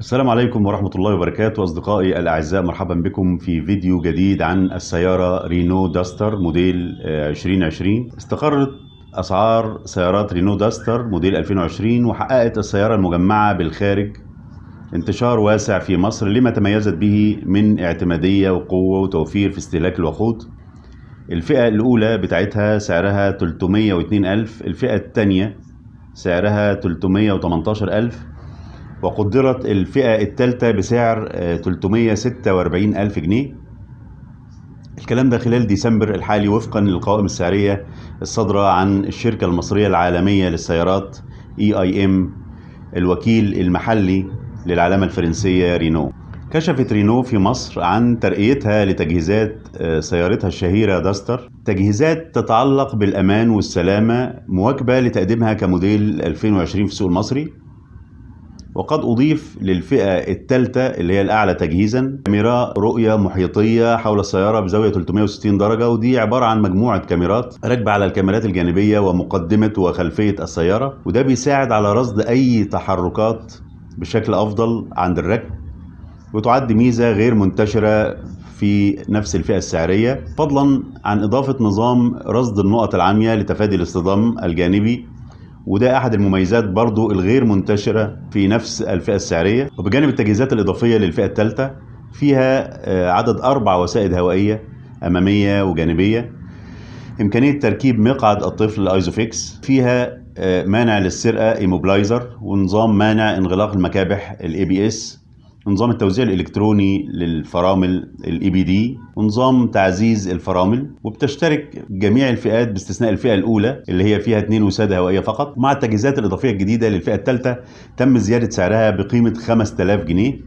السلام عليكم ورحمة الله وبركاته أصدقائي الأعزاء مرحبا بكم في فيديو جديد عن السيارة رينو داستر موديل 2020 آه، استقرت أسعار سيارات رينو داستر موديل 2020 وحققت السيارة المجمعة بالخارج انتشار واسع في مصر لما تميزت به من اعتمادية وقوة وتوفير في استهلاك الوقود الفئة الأولى بتاعتها سعرها 302 ألف الفئة الثانية سعرها 318 ألف وقدرت الفئة الثالثة بسعر 346 آه، ألف جنيه الكلام ده خلال ديسمبر الحالي وفقا للقوائم السعرية الصادرة عن الشركة المصرية العالمية للسيارات EIM الوكيل المحلي للعلامة الفرنسية رينو كشفت رينو في مصر عن ترقيتها لتجهيزات آه، سيارتها الشهيرة داستر تجهيزات تتعلق بالأمان والسلامة مواكبة لتقديمها كموديل 2020 في السوق المصري وقد أضيف للفئة الثالثة اللي هي الأعلى تجهيزا كاميرا رؤية محيطية حول السيارة بزاوية 360 درجة ودي عبارة عن مجموعة كاميرات راكبة على الكاميرات الجانبية ومقدمة وخلفية السيارة وده بيساعد على رصد أي تحركات بشكل أفضل عند الركب وتعد ميزة غير منتشرة في نفس الفئة السعرية فضلا عن إضافة نظام رصد النقط العمياء لتفادي الاصطدام الجانبي وده احد المميزات برضو الغير منتشره في نفس الفئه السعريه وبجانب التجهيزات الاضافيه للفئه الثالثه فيها آه، عدد اربع وسائد هوائيه اماميه وجانبيه امكانيه تركيب مقعد الطفل الايزوفيكس فيها آه، مانع للسرقه ايموبلايزر ونظام مانع انغلاق المكابح الاي بي اس نظام التوزيع الالكتروني للفرامل الاي بي e دي ونظام تعزيز الفرامل وبتشترك جميع الفئات باستثناء الفئه الاولى اللي هي فيها اثنين وساده هوائيه فقط مع التجهيزات الاضافيه الجديده للفئه الثالثه تم زياده سعرها بقيمه 5000 جنيه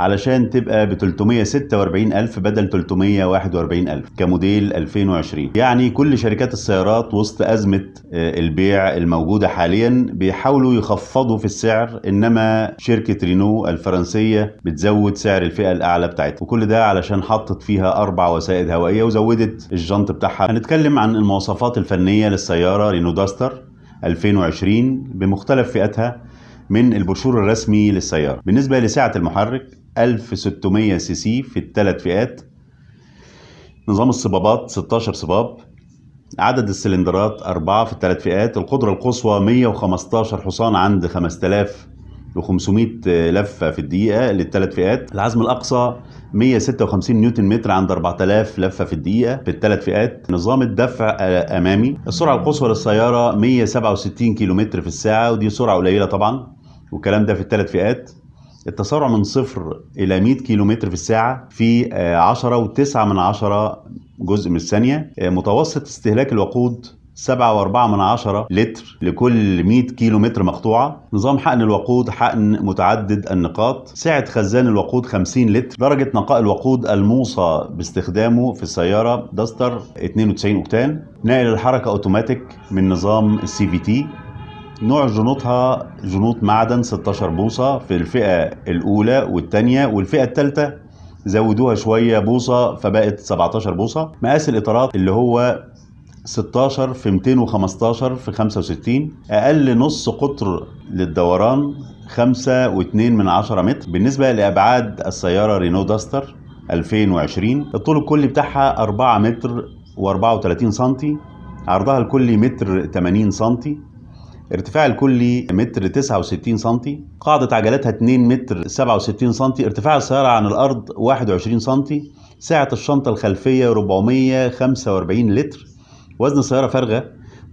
علشان تبقى ب 346000 بدل 341000 كموديل 2020 يعني كل شركات السيارات وسط أزمة آه، البيع الموجودة حاليا بيحاولوا يخفضوا في السعر إنما شركة رينو الفرنسية بتزود سعر الفئة الأعلى بتاعتها وكل ده علشان حطت فيها أربع وسائد هوائية وزودت الجنط بتاعها هنتكلم عن المواصفات الفنية للسيارة رينو داستر 2020 بمختلف فئاتها من البروشور الرسمي للسيارة بالنسبة لسعة المحرك 1600 سي سي في الثلاث فئات نظام الصبابات 16 صباب عدد السلندرات 4 في الثلاث فئات القدرة القصوى 115 حصان عند 5500 لفة في الدقيقة للثلاث فئات العزم الأقصى 156 نيوتن متر عند 4000 لفة في الدقيقة في الثلاث فئات نظام الدفع أمامي السرعة القصوى للسيارة 167 كيلو في الساعة ودي سرعة قليلة طبعا والكلام ده في الثلاث فئات التسارع من صفر إلى 100 كيلومتر في الساعة في 10 آه، و9 من عشرة جزء من الثانية آه، متوسط استهلاك الوقود 7.4 من عشرة لتر لكل 100 كيلو متر مقطوعة نظام حقن الوقود حقن متعدد النقاط سعة خزان الوقود 50 لتر درجة نقاء الوقود الموصى باستخدامه في السيارة داستر 92 أوكتان نقل الحركة أوتوماتيك من نظام السي في تي نوع جنوطها جنوط معدن 16 بوصة في الفئة الأولى والثانية والفئة الثالثة زودوها شوية بوصة فبقت 17 بوصة مقاس الإطارات اللي هو 16 في 215 في 65 أقل نص قطر للدوران 5.2 من 10 متر بالنسبة لأبعاد السيارة رينو داستر 2020 الطول الكلي بتاعها 4 متر و34 سنتي عرضها الكلي متر 80 سنتي ارتفاع الكلي متر 69 سم قاعدة عجلاتها 2 متر 67 سم ارتفاع السيارة عن الأرض 21 سم سعة الشنطة الخلفية 445 لتر وزن السيارة فارغة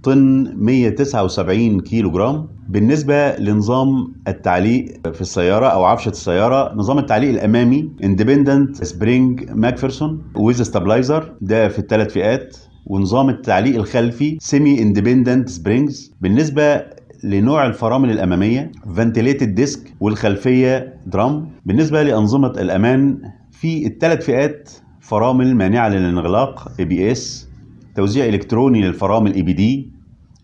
طن 179 كيلو جرام بالنسبة لنظام التعليق في السيارة أو عفشة السيارة نظام التعليق الأمامي اندبندنت سبرينج ماكفرسون ويز ستابلايزر ده في الثلاث فئات ونظام التعليق الخلفي سيمي اندبندنت سبرينجز بالنسبه لنوع الفرامل الاماميه فنتيليتد ديسك والخلفيه درام بالنسبه لانظمه الامان في الثلاث فئات فرامل مانعه للانغلاق اي بي اس توزيع الكتروني للفرامل اي بي دي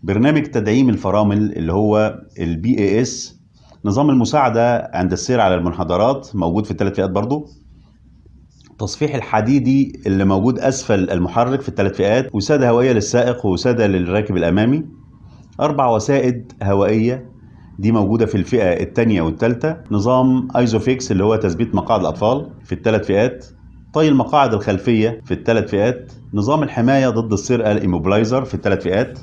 برنامج تدعيم الفرامل اللي هو البي اي اس نظام المساعده عند السير على المنحدرات موجود في الثلاث فئات برضه التصفيح الحديدي اللي موجود أسفل المحرك في الثلاث فئات وسادة هوائية للسائق وسادة للراكب الأمامي أربع وسائد هوائية دي موجودة في الفئة الثانية والثالثة نظام ايزوفيكس اللي هو تثبيت مقاعد الأطفال في الثلاث فئات طي المقاعد الخلفية في الثلاث فئات نظام الحماية ضد السرقة الإيموبلايزر في الثلاث فئات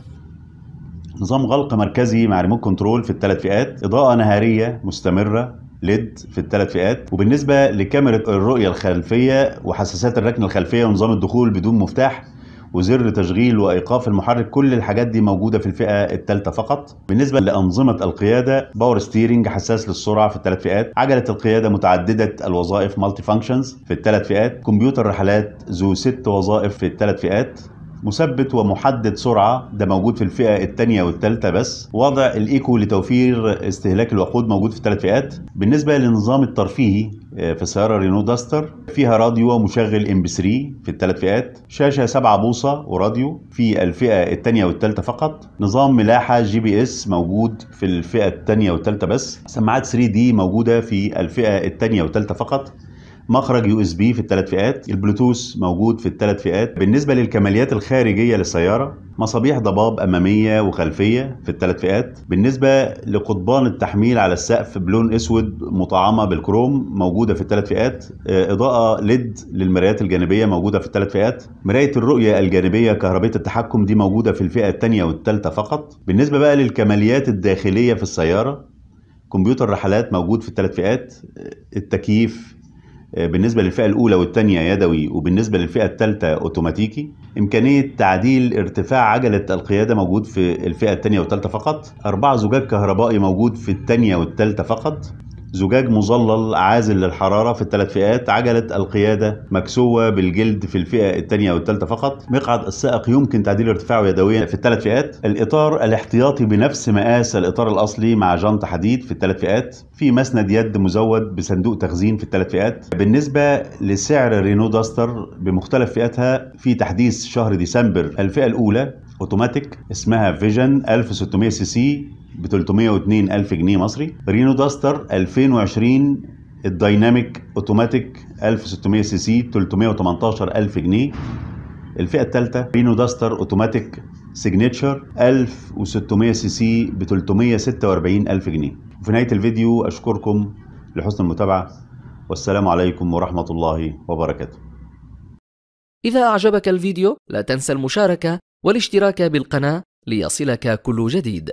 نظام غلق مركزي مع ريموت كنترول في الثلاث فئات إضاءة نهارية مستمرة ليد في الثلاث فئات وبالنسبة لكاميرا الرؤية الخلفية وحساسات الركن الخلفية ونظام الدخول بدون مفتاح وزر تشغيل وايقاف المحرك كل الحاجات دي موجوده في الفئه الثالثه فقط بالنسبه لانظمه القياده باور ستيرنج حساس للسرعه في الثلاث فئات عجله القياده متعدده الوظائف مالتي فانكشنز في الثلاث فئات كمبيوتر رحلات ذو ست وظائف في الثلاث فئات مثبت ومحدد سرعة ده موجود في الفئة الثانية والثالثة بس وضع الإيكو لتوفير استهلاك الوقود موجود في ثلاث فئات بالنسبة للنظام الترفيهي آه، في السيارة رينو داستر فيها راديو ومشغل ام بي 3 في الثلاث فئات شاشة 7 بوصة وراديو في الفئة الثانية والثالثة فقط نظام ملاحة جي بي اس موجود في الفئة الثانية والثالثة بس سماعات 3 دي موجودة في الفئة الثانية والثالثة فقط مخرج يو اس بي في الثلاث فئات البلوتوث موجود في الثلاث فئات بالنسبه للكماليات الخارجيه للسياره مصابيح ضباب اماميه وخلفيه في الثلاث فئات بالنسبه لقضبان التحميل على السقف بلون اسود مطعمه بالكروم موجوده في الثلاث فئات آه، اضاءه ليد للمرايات الجانبيه موجوده في الثلاث فئات مرايه الرؤيه الجانبيه كهربيه التحكم دي موجوده في الفئه الثانيه والثالثه فقط بالنسبه بقى للكماليات الداخليه في السياره كمبيوتر رحلات موجود في الثلاث فئات آه، التكييف آه، بالنسبة للفئة الأولى والثانية يدوي وبالنسبة للفئة الثالثة أوتوماتيكي إمكانية تعديل ارتفاع عجلة القيادة موجود في الفئة الثانية والثالثة فقط أربعة زجاج كهربائي موجود في الثانية والثالثة فقط زجاج مظلل عازل للحرارة في الثلاث فئات عجلة القيادة مكسوة بالجلد في الفئة الثانية والثالثة فقط مقعد السائق يمكن تعديل ارتفاعه يدويا في الثلاث فئات الإطار الاحتياطي بنفس مقاس الإطار الأصلي مع جنط حديد في الثلاث فئات في مسند يد مزود بصندوق تخزين في الثلاث فئات بالنسبة لسعر رينو داستر بمختلف فئاتها في تحديث شهر ديسمبر الفئة الأولى اوتوماتيك اسمها فيجن 1600 سي سي ب 302 الف جنيه مصري رينو داستر 2020 الدايناميك اوتوماتيك 1600 سي سي 318 الف جنيه الفئه الثالثه رينو داستر اوتوماتيك سيجنتشر 1600 سي سي ب 346 الف جنيه وفي نهايه الفيديو اشكركم لحسن المتابعه والسلام عليكم ورحمه الله وبركاته إذا أعجبك الفيديو لا تنسى المشاركة والاشتراك بالقناة ليصلك كل جديد